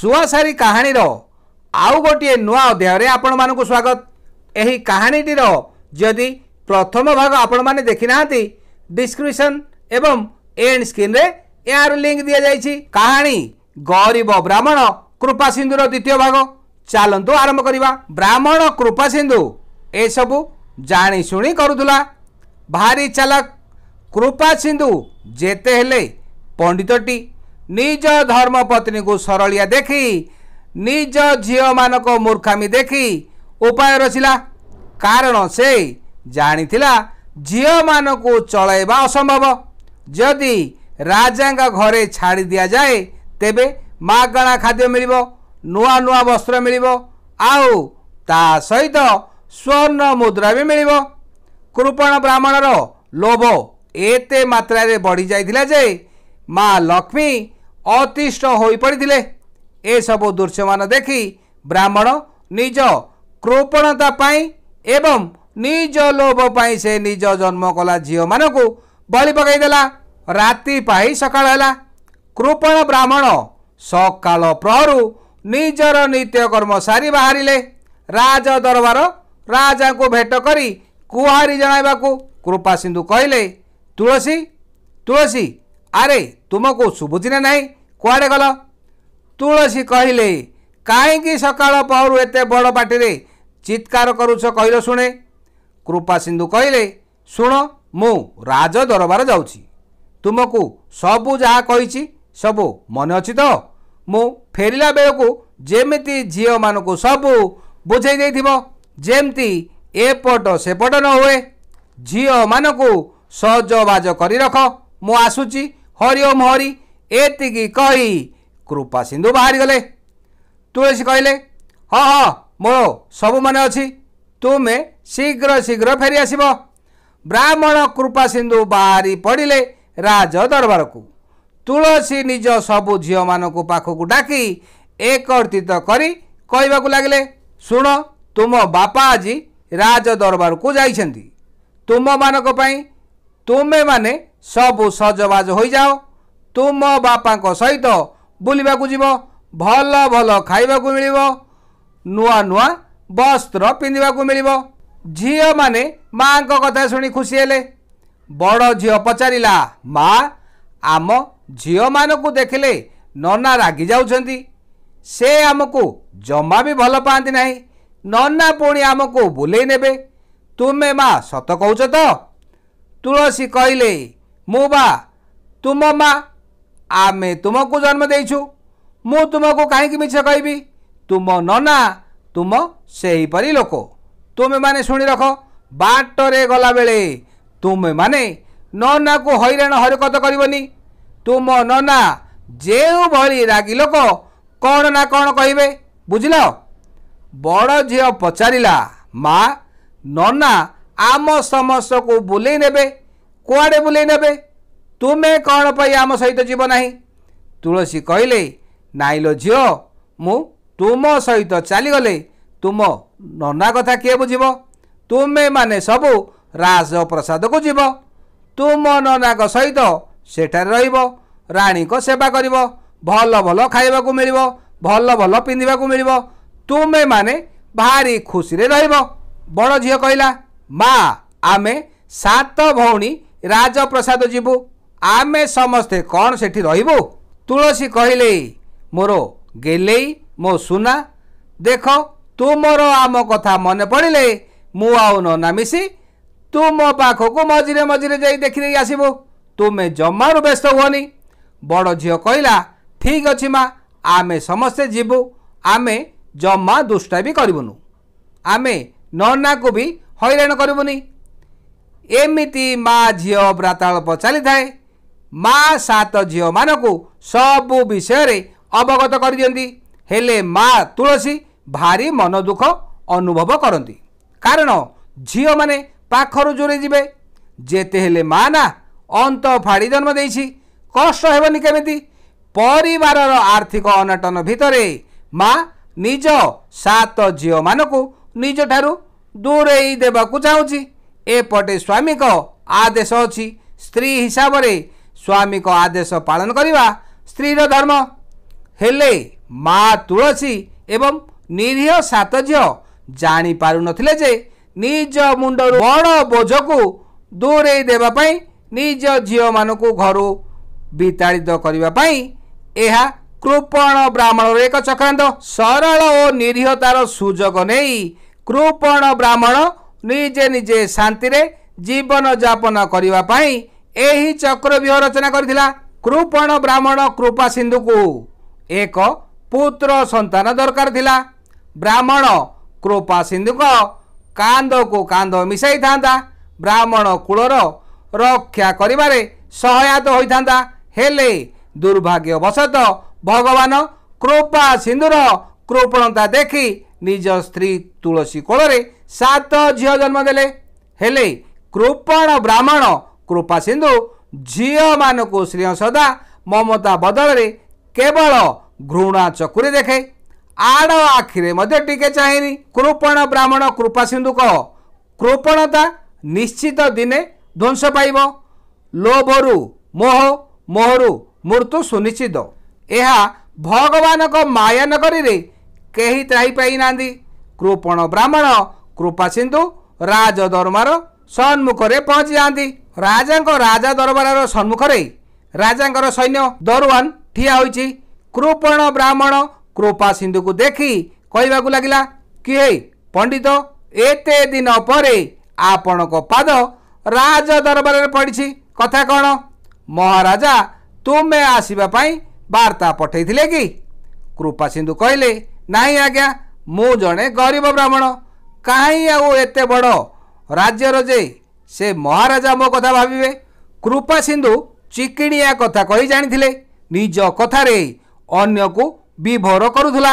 ସୁଆସାରି କାହାଣୀର ଆଉ ଗୋଟିଏ ନୂଆ ଅଧ୍ୟାୟରେ ଆପଣମାନଙ୍କୁ ସ୍ୱାଗତ ଏହି କାହାଣୀଟିର ଯଦି ପ୍ରଥମ ଭାଗ ଆପଣମାନେ ଦେଖିନାହାନ୍ତି ଡିସ୍କ୍ରିପସନ୍ ଏବଂ ଏଣ୍ଡ ସ୍କ୍ରିନ୍ରେ ଏହାର ଲିଙ୍କ୍ ଦିଆଯାଇଛି କାହାଣୀ ଗରିବ ବ୍ରାହ୍ମଣ କୃପା ସିନ୍ଧୁର ଦ୍ୱିତୀୟ ଭାଗ ଚାଲନ୍ତୁ ଆରମ୍ଭ କରିବା ବ୍ରାହ୍ମଣ କୃପାସିନ୍ଧୁ ଏସବୁ ଜାଣି ଶୁଣି କରୁଥିଲା ଭାରି ଚାଲାକ କୃପାସିନ୍ଧୁ ଯେତେ ହେଲେ ପଣ୍ଡିତଟି ନିଜ ଧର୍ମପତ୍ନୀଙ୍କୁ ସରଳିଆ ଦେଖି ନିଜ ଝିଅମାନଙ୍କ ମୂର୍ଖାମି ଦେଖି ଉପାୟ ରଚିଲା କାରଣ ସେ ଜାଣିଥିଲା ଝିଅମାନଙ୍କୁ ଚଳାଇବା ଅସମ୍ଭବ ଯଦି ରାଜାଙ୍କ ଘରେ ଛାଡ଼ି ଦିଆଯାଏ ତେବେ ମାଗଣା ଖାଦ୍ୟ ମିଳିବ ନୂଆ ନୂଆ ବସ୍ତ୍ର ମିଳିବ ଆଉ ତା ସହିତ ସ୍ୱର୍ଣ୍ଣ ମୁଦ୍ରା ବି ମିଳିବ କୃପଣ ବ୍ରାହ୍ମଣର ଲୋଭ ଏତେ ମାତ୍ରାରେ ବଢ଼ିଯାଇଥିଲା ଯେ ମା ଲକ୍ଷ୍ମୀ अतिष्ठ हु परिले एउ दृश्यमान देखि ब्राह्मण निज कृपणताप निज लोभ से निज लोभपला झिउ मकैदेला राति पास सकाल होला कृपण ब्राह्मण सकाल प्रहु निज रित्यकर्म सारि बा राजदरबार राजाको भेटक कुन्धु कहिले तुलसी तुलसी ଆରେ ତୁମକୁ ଶୁଭୁଛିନା ନାହିଁ କୁଆଡ଼େ ଗଲ ତୁଳସୀ କହିଲେ କାହିଁକି ସକାଳ ପହରୁ ଏତେ ବଡ଼ ପାଟିରେ ଚିତ୍କାର କରୁଛ କହିଲ ଶୁଣେ କୃପା ସିନ୍ଧୁ କହିଲେ ଶୁଣ ମୁଁ ରାଜ ଦରବାର ଯାଉଛି ତୁମକୁ ସବୁ ଯାହା କହିଛି ସବୁ ମନେ ଅଛି ତ ମୁଁ ଫେରିଲା ବେଳକୁ ଯେମିତି ଝିଅମାନଙ୍କୁ ସବୁ ବୁଝେଇ ଦେଇଥିବ ଯେମିତି ଏପଟ ସେପଟ ନ ହୁଏ ଝିଅମାନଙ୍କୁ ସଜବାଜ କରି ରଖ ମୁଁ ଆସୁଛି ହରିଓମ ହରି ଏତିକି କହି କୃପା ସିନ୍ଧୁ ବାହାରିଗଲେ ତୁଳସୀ କହିଲେ ହଁ ହଁ ମୋର ସବୁମାନେ ଅଛି ତୁମେ ଶୀଘ୍ର ଶୀଘ୍ର ଫେରି ଆସିବ ବ୍ରାହ୍ମଣ କୃପା ସିନ୍ଧୁ ବାହାରି ପଡ଼ିଲେ ରାଜ ଦରବାରକୁ ତୁଳସୀ ନିଜ ସବୁ ଝିଅମାନଙ୍କୁ ପାଖକୁ ଡାକି ଏକତ୍ରିତ କରି କହିବାକୁ ଲାଗିଲେ ଶୁଣ ତୁମ ବାପା ଆଜି ରାଜ ଦରବାରକୁ ଯାଇଛନ୍ତି ତୁମମାନଙ୍କ ପାଇଁ ତୁମେମାନେ सबु बापा को सहित बुलि जीव भल भल खाइब नुवा नुवा वस्त्र पिन्द झिउने माथि शु ख खुसीले बड झिउ पचार माम झियो म देखले नना रागिउँदै आमकु जमा पाँदै नै नना पि बुलै ने त सत कुलसी कहिले ମୁଁ ବା ତୁମ ମା ଆମେ ତୁମକୁ ଜନ୍ମ ଦେଇଛୁ ମୁଁ ତୁମକୁ କାହିଁକି ମିଛ କହିବି ତୁମ ନନା ତୁମ ସେହିପରି ଲୋକ ତୁମେମାନେ ଶୁଣି ରଖ ବାଟରେ ଗଲାବେଳେ ତୁମେମାନେ ନନାକୁ ହଇରାଣ ହରକତ କରିବନି ତୁମ ନନା ଯେଉଁଭଳି ରାଗି ଲୋକ କ'ଣ ନା କ'ଣ କହିବେ ବୁଝିଲ ବଡ଼ ଝିଅ ପଚାରିଲା ମା ନନା ଆମ ସମସ୍ତକୁ ବୁଲେଇ ନେବେ କୁଆଡ଼େ ବୁଲେଇ ନେବେ ତୁମେ କ'ଣ ପାଇଁ ଆମ ସହିତ ଯିବ ନାହିଁ ତୁଳସୀ କହିଲେ ନାଇଁ ଲୋ ଝିଅ ମୁଁ ତୁମ ସହିତ ଚାଲିଗଲେ ତୁମ ନନା କଥା କିଏ ବୁଝିବ ତୁମେମାନେ ସବୁ ରାଜପ୍ରସାଦକୁ ଯିବ ତୁମ ନନାଙ୍କ ସହିତ ସେଠାରେ ରହିବ ରାଣୀଙ୍କ ସେବା କରିବ ଭଲ ଭଲ ଖାଇବାକୁ ମିଳିବ ଭଲ ଭଲ ପିନ୍ଧିବାକୁ ମିଳିବ ତୁମେମାନେ ଭାରି ଖୁସିରେ ରହିବ ବଡ଼ ଝିଅ କହିଲା ମା ଆମେ ସାତ ଭଉଣୀ ରାଜପ୍ରସାଦ ଯିବୁ ଆମେ ସମସ୍ତେ କ'ଣ ସେଠି ରହିବୁ ତୁଳସୀ କହିଲେ ମୋର ଗେଲେଇ ମୋ ସୁନା ଦେଖ ତୁମର ଆମ କଥା ମନେ ପଡ଼ିଲେ ମୁଁ ଆଉ ନନା ମିଶି ତୁ ମୋ ପାଖକୁ ମଝିରେ ମଝିରେ ଯାଇ ଦେଖିଦେଇ ଆସିବୁ ତୁମେ ଜମାରୁ ବ୍ୟସ୍ତ ହୁଅନି ବଡ଼ ଝିଅ କହିଲା ଠିକ୍ ଅଛି ମା ଆମେ ସମସ୍ତେ ଯିବୁ ଆମେ ଜମା ଦୁଷ୍ଟା ବି କରିବୁନୁ ଆମେ ନନାକୁ ବି ହଇରାଣ କରିବୁନି ଏମିତି ମା ଝିଅ ବ୍ରାତାଳପ ଚାଲିଥାଏ ମା ସାତ ଝିଅମାନଙ୍କୁ ସବୁ ବିଷୟରେ ଅବଗତ କରିଦିଅନ୍ତି ହେଲେ ମା ତୁଳସୀ ଭାରି ମନ ଦୁଃଖ ଅନୁଭବ କରନ୍ତି କାରଣ ଝିଅମାନେ ପାଖରୁ ଯୋରେଇ ଯିବେ ଯେତେ ହେଲେ ମା ନା ଅନ୍ତ ଫାଡ଼ି ଜନ୍ମ ଦେଇଛି କଷ୍ଟ ହେବନି କେମିତି ପରିବାରର ଆର୍ଥିକ ଅନଟନ ଭିତରେ ମା ନିଜ ସାତ ଝିଅମାନଙ୍କୁ ନିଜଠାରୁ ଦୂରେଇ ଦେବାକୁ ଚାହୁଁଛି ଏପଟେ ସ୍ୱାମୀଙ୍କ ଆଦେଶ ଅଛି ସ୍ତ୍ରୀ ହିସାବରେ ସ୍ୱାମୀଙ୍କ ଆଦେଶ ପାଳନ କରିବା ସ୍ତ୍ରୀର ଧର୍ମ ହେଲେ ମା ତୁଳସୀ ଏବଂ ନିରୀହ ସାତ ଝିଅ ଜାଣିପାରୁନଥିଲେ ଯେ ନିଜ ମୁଣ୍ଡରୁ ବଡ଼ ବୋଝକୁ ଦୂରେଇ ଦେବା ପାଇଁ ନିଜ ଝିଅମାନଙ୍କୁ ଘରୁ ବିତାଡ଼ିତ କରିବା ପାଇଁ ଏହା କୃପଣ ବ୍ରାହ୍ମଣର ଏକ ଚକ୍ରାନ୍ତ ସରଳ ଓ ନିରୀହତାର ସୁଯୋଗ ନେଇ କୃପଣ ବ୍ରାହ୍ମଣ ନିଜେ ନିଜେ ଶାନ୍ତିରେ ଜୀବନଯାପନ କରିବା ପାଇଁ ଏହି ଚକ୍ରବ୍ୟୁହ ରଚନା କରିଥିଲା କୃପଣ ବ୍ରାହ୍ମଣ କୃପା ସିନ୍ଧୁକୁ ଏକ ପୁତ୍ର ସନ୍ତାନ ଦରକାର ଥିଲା ବ୍ରାହ୍ମଣ କୃପା ସିନ୍ଧୁକ କାନ୍ଦକୁ କାନ୍ଦ ମିଶାଇଥାନ୍ତା ବ୍ରାହ୍ମଣ କୂଳର ରକ୍ଷା କରିବାରେ ସହାୟତ ହୋଇଥାନ୍ତା ହେଲେ ଦୁର୍ଭାଗ୍ୟବଶତଃ ଭଗବାନ କୃପା ସିନ୍ଧୁର କୃପଣତା ଦେଖି ନିଜ ସ୍ତ୍ରୀ ତୁଳସୀ କୋଳରେ ସାତ ଝିଅ ଜନ୍ମ ଦେଲେ ହେଲେ କୃପଣ ବ୍ରାହ୍ମଣ କୃପା ସିନ୍ଧୁ ଝିଅମାନଙ୍କୁ ଶ୍ରେୟ ସଦା ମମତା ବଦଳରେ କେବଳ ଘୃଣା ଚକୁରେ ଦେଖେ ଆଡ଼ ଆଖିରେ ମଧ୍ୟ ଟିକେ ଚାହେଁନି କୃପଣ ବ୍ରାହ୍ମଣ କୃପା ସିନ୍ଧୁ କହ କୃପଣତା ନିଶ୍ଚିତ ଦିନେ ଧ୍ୱଂସ ପାଇବ ଲୋଭରୁ ମୋହ ମୋହରୁ ମୃତ୍ୟୁ ସୁନିଶ୍ଚିତ ଏହା ଭଗବାନଙ୍କ ମାୟା ନଗରୀରେ କେହି ତ୍ରାହି ପାଇନାହାନ୍ତି କୃପଣ ବ୍ରାହ୍ମଣ କୃପା ସିନ୍ଧୁ ରାଜଦରମାର ସମ୍ମୁଖରେ ପହଞ୍ଚି ଯାଆନ୍ତି ରାଜାଙ୍କ ରାଜା ଦରବାରର ସମ୍ମୁଖରେ ରାଜାଙ୍କର ସୈନ୍ୟ ଦରୱାନ ଠିଆ ହୋଇଛି କୃପଣ ବ୍ରାହ୍ମଣ କୃପା ସିନ୍ଧୁକୁ ଦେଖି କହିବାକୁ ଲାଗିଲା କିଏ ପଣ୍ଡିତ ଏତେ ଦିନ ପରେ ଆପଣଙ୍କ ପାଦ ରାଜ ଦରବାରରେ ପଡ଼ିଛି କଥା କ'ଣ ମହାରାଜା ତୁମେ ଆସିବା ପାଇଁ ବାର୍ତ୍ତା ପଠାଇଥିଲେ କି କୃପା ସିନ୍ଧୁ କହିଲେ ନାହିଁ ଆଜ୍ଞା ମୁଁ ଜଣେ ଗରିବ ବ୍ରାହ୍ମଣ କାହିଁ ଆଉ ଏତେ ବଡ଼ ରାଜ୍ୟର ଯେ ସେ ମହାରାଜା ମୋ କଥା ଭାବିବେ କୃପା ସିନ୍ଧୁ ଚିକିଣିଆ କଥା କହି ଜାଣିଥିଲେ ନିଜ କଥାରେ ଅନ୍ୟକୁ ବିଭୋର କରୁଥିଲା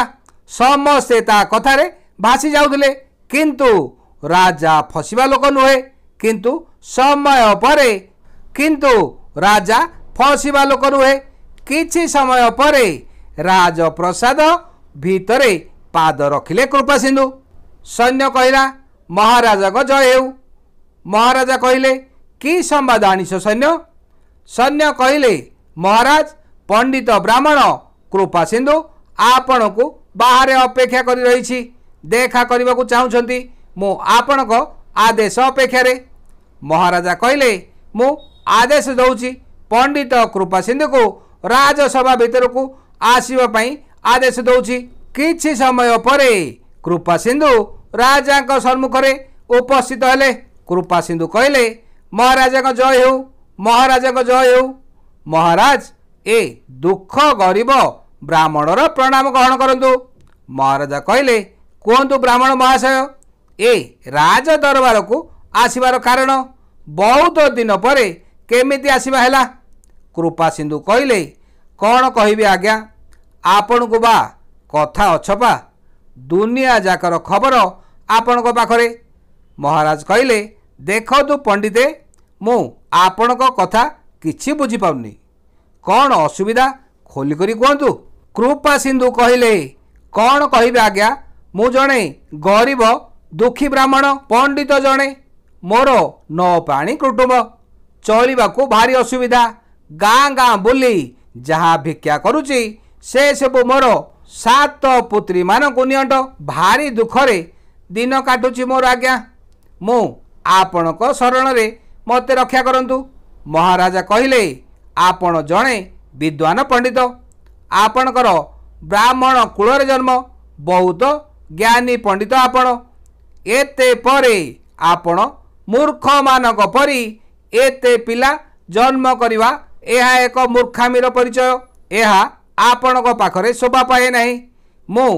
ସମସ୍ତେ ତା କଥାରେ ଭାସି ଯାଉଥିଲେ କିନ୍ତୁ ରାଜା ଫସିବା ଲୋକ ନୁହେଁ କିନ୍ତୁ ସମୟ ପରେ କିନ୍ତୁ ରାଜା ଫସିବା ଲୋକ ନୁହେଁ କିଛି ସମୟ ପରେ ରାଜପ୍ରସାଦ ଭିତରେ ପାଦ ରଖିଲେ କୃପା ସିନ୍ଧୁ ସୈନ୍ୟ କହିଲା ମହାରାଜାଙ୍କ ଜୟ ହେଉ ମହାରାଜା କହିଲେ କି ସମ୍ବାଦ ଆଣିଛ ସୈନ୍ୟ ସୈନ୍ୟ କହିଲେ ମହାରାଜ ପଣ୍ଡିତ ବ୍ରାହ୍ମଣ କୃପା ସିନ୍ଧୁ ଆପଣଙ୍କୁ ବାହାରେ ଅପେକ୍ଷା କରି ରହିଛି ଦେଖା କରିବାକୁ ଚାହୁଁଛନ୍ତି ମୁଁ ଆପଣଙ୍କ ଆଦେଶ ଅପେକ୍ଷାରେ ମହାରାଜା କହିଲେ ମୁଁ ଆଦେଶ ଦେଉଛି ପଣ୍ଡିତ କୃପା ସିନ୍ଧୁକୁ ରାଜସଭା ଭିତରକୁ ଆସିବା ପାଇଁ ଆଦେଶ ଦେଉଛି କିଛି ସମୟ ପରେ କୃପାସିନ୍ଧୁ ରାଜାଙ୍କ ସମ୍ମୁଖରେ ଉପସ୍ଥିତ ହେଲେ କୃପାସିନ୍ଧୁ କହିଲେ ମହାରାଜାଙ୍କ ଜୟ ହେଉ ମହାରାଜାଙ୍କ ଜୟ ହେଉ ମହାରାଜ ଏ ଦୁଃଖ ଗରିବ ବ୍ରାହ୍ମଣର ପ୍ରଣାମ ଗ୍ରହଣ କରନ୍ତୁ ମହାରାଜା କହିଲେ କୁହନ୍ତୁ ବ୍ରାହ୍ମଣ ମହାଶୟ ଏ ରାଜ ଦରବାରକୁ ଆସିବାର କାରଣ ବହୁତ ଦିନ ପରେ କେମିତି ଆସିବା ହେଲା କୃପାସିନ୍ଧୁ କହିଲେ କ'ଣ କହିବି ଆଜ୍ଞା ଆପଣଙ୍କୁ ବା କଥା ଅଛପା ଦୁନିଆ ଯାକର ଖବର ଆପଣଙ୍କ ପାଖରେ ମହାରାଜ କହିଲେ ଦେଖନ୍ତୁ ପଣ୍ଡିତେ ମୁଁ ଆପଣଙ୍କ କଥା କିଛି ବୁଝିପାରୁନି କ'ଣ ଅସୁବିଧା ଖୋଲିକରି କୁହନ୍ତୁ କୃପା ସିନ୍ଧୁ କହିଲେ କ'ଣ କହିବେ ଆଜ୍ଞା ମୁଁ ଜଣେ ଗରିବ ଦୁଃଖୀ ବ୍ରାହ୍ମଣ ପଣ୍ଡିତ ଜଣେ ମୋର ନ ପାଣି କୁଟୁମ୍ବ ଚଳିବାକୁ ଭାରି ଅସୁବିଧା ଗାଁ ଗାଁ ବୁଲି ଯାହା ଭିକ୍ଷା କରୁଛି ସେ ସବୁ ମୋର ସାତ ପୁତ୍ରୀମାନଙ୍କୁ ନିଅଣ୍ଟ ଭାରି ଦୁଃଖରେ ଦିନ କାଟୁଛି ମୋର ଆଜ୍ଞା ମୁଁ ଆପଣଙ୍କ ଶରଣରେ ମୋତେ ରକ୍ଷା କରନ୍ତୁ ମହାରାଜା କହିଲେ ଆପଣ ଜଣେ ବିଦ୍ୱାନ ପଣ୍ଡିତ ଆପଣଙ୍କର ବ୍ରାହ୍ମଣ କୂଳରେ ଜନ୍ମ ବହୁତ ଜ୍ଞାନୀ ପଣ୍ଡିତ ଆପଣ ଏତେ ପରେ ଆପଣ ମୂର୍ଖମାନଙ୍କ ପରି ଏତେ ପିଲା ଜନ୍ମ କରିବା ଏହା ଏକ ମୂର୍ଖାମିର ପରିଚୟ ଏହା ଆପଣଙ୍କ ପାଖରେ ଶୋଭା ପାଏ ନାହିଁ ମୁଁ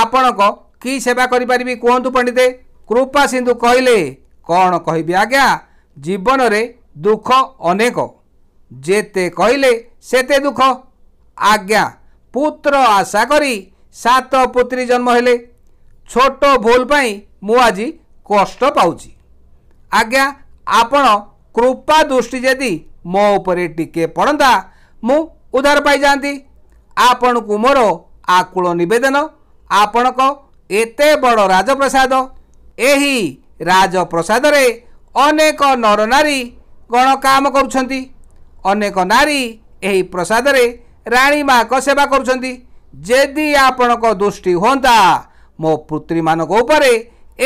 ଆପଣଙ୍କ କି ସେବା କରିପାରିବି କୁହନ୍ତୁ ପଣ୍ଡିତେ କୃପା ସିନ୍ଧୁ କହିଲେ କ'ଣ କହିବି ଆଜ୍ଞା ଜୀବନରେ ଦୁଃଖ ଅନେକ ଯେତେ କହିଲେ ସେତେ ଦୁଃଖ ଆଜ୍ଞା ପୁତ୍ର ଆଶା କରି ସାତ ପୁତ୍ରୀ ଜନ୍ମ ହେଲେ ଛୋଟ ଭୁଲ ପାଇଁ ମୁଁ ଆଜି କଷ୍ଟ ପାଉଛି ଆଜ୍ଞା ଆପଣ କୃପା ଦୃଷ୍ଟି ଯଦି ମୋ ଉପରେ ଟିକିଏ ପଡ଼ନ୍ତା ମୁଁ ଉଦ୍ଧାର ପାଇଯାଆନ୍ତି ଆପଣଙ୍କୁ ମୋର ଆକୁଳ ନିବେଦନ ଆପଣଙ୍କ ଏତେ ବଡ଼ ରାଜପ୍ରସାଦ ଏହି ରାଜପ୍ରସାଦରେ ଅନେକ ନର ନାରୀ କ'ଣ କାମ କରୁଛନ୍ତି ଅନେକ ନାରୀ ଏହି ପ୍ରସାଦରେ ରାଣୀ ମାଙ୍କ ସେବା କରୁଛନ୍ତି ଯଦି ଆପଣଙ୍କ ଦୃଷ୍ଟି ହୁଅନ୍ତା ମୋ ପୁତ୍ରୀମାନଙ୍କ ଉପରେ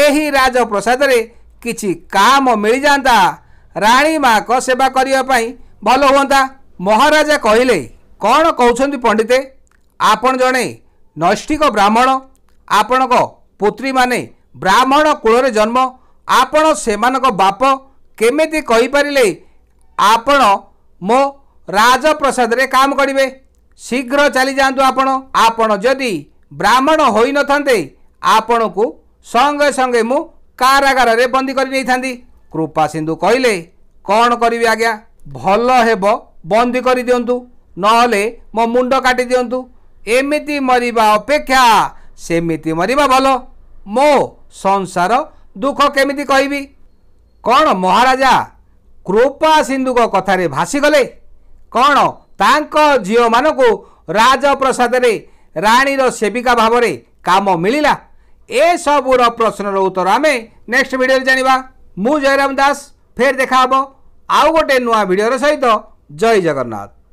ଏହି ରାଜପ୍ରସାଦରେ କିଛି କାମ ମିଳିଯାଆନ୍ତା ରାଣୀ ମାଙ୍କ ସେବା କରିବା ପାଇଁ ଭଲ ହୁଅନ୍ତା ମହାରାଜା କହିଲେ କ'ଣ କହୁଛନ୍ତି ପଣ୍ଡିତେ ଆପଣ ଜଣେ ନୈଷ୍ଠିକ ବ୍ରାହ୍ମଣ ଆପଣଙ୍କ ପୁତ୍ରୀମାନେ ବ୍ରାହ୍ମଣ କୂଳରେ ଜନ୍ମ ଆପଣ ସେମାନଙ୍କ ବାପ କେମିତି କହିପାରିଲେ ଆପଣ ମୋ ରାଜପ୍ରସାଦରେ କାମ କରିବେ ଶୀଘ୍ର ଚାଲିଯାଆନ୍ତୁ ଆପଣ ଆପଣ ଯଦି ବ୍ରାହ୍ମଣ ହୋଇନଥାନ୍ତେ ଆପଣଙ୍କୁ ସଙ୍ଗେ ସଙ୍ଗେ ମୁଁ କାରାଗାରରେ ବନ୍ଦୀ କରିନେଇଥାନ୍ତି କୃପା ସିନ୍ଧୁ କହିଲେ କ'ଣ କରିବି ଆଜ୍ଞା ଭଲ ହେବ ବନ୍ଦୀ କରିଦିଅନ୍ତୁ ନହେଲେ ମୋ ମୁଣ୍ଡ କାଟି ଦିଅନ୍ତୁ ଏମିତି ମରିବା ଅପେକ୍ଷା ସେମିତି ମରିବା ଭଲ ମୋ ସଂସାର ଦୁଃଖ କେମିତି କହିବି କ'ଣ ମହାରାଜା କୃପା ସିନ୍ଧୁଙ୍କ କଥାରେ ଭାସିଗଲେ କ'ଣ ତାଙ୍କ ଝିଅମାନଙ୍କୁ ରାଜପ୍ରସାଦରେ ରାଣୀର ସେବିକା ଭାବରେ କାମ ମିଳିଲା ଏସବୁର ପ୍ରଶ୍ନର ଉତ୍ତର ଆମେ ନେକ୍ସଟ ଭିଡ଼ିଓରେ ଜାଣିବା ମୁଁ ଜୟରାମ ଦାସ ଫେର ଦେଖାହେବ ଆଉ ଗୋଟେ ନୂଆ ଭିଡ଼ିଓର ସହିତ ଜୟ ଜଗନ୍ନାଥ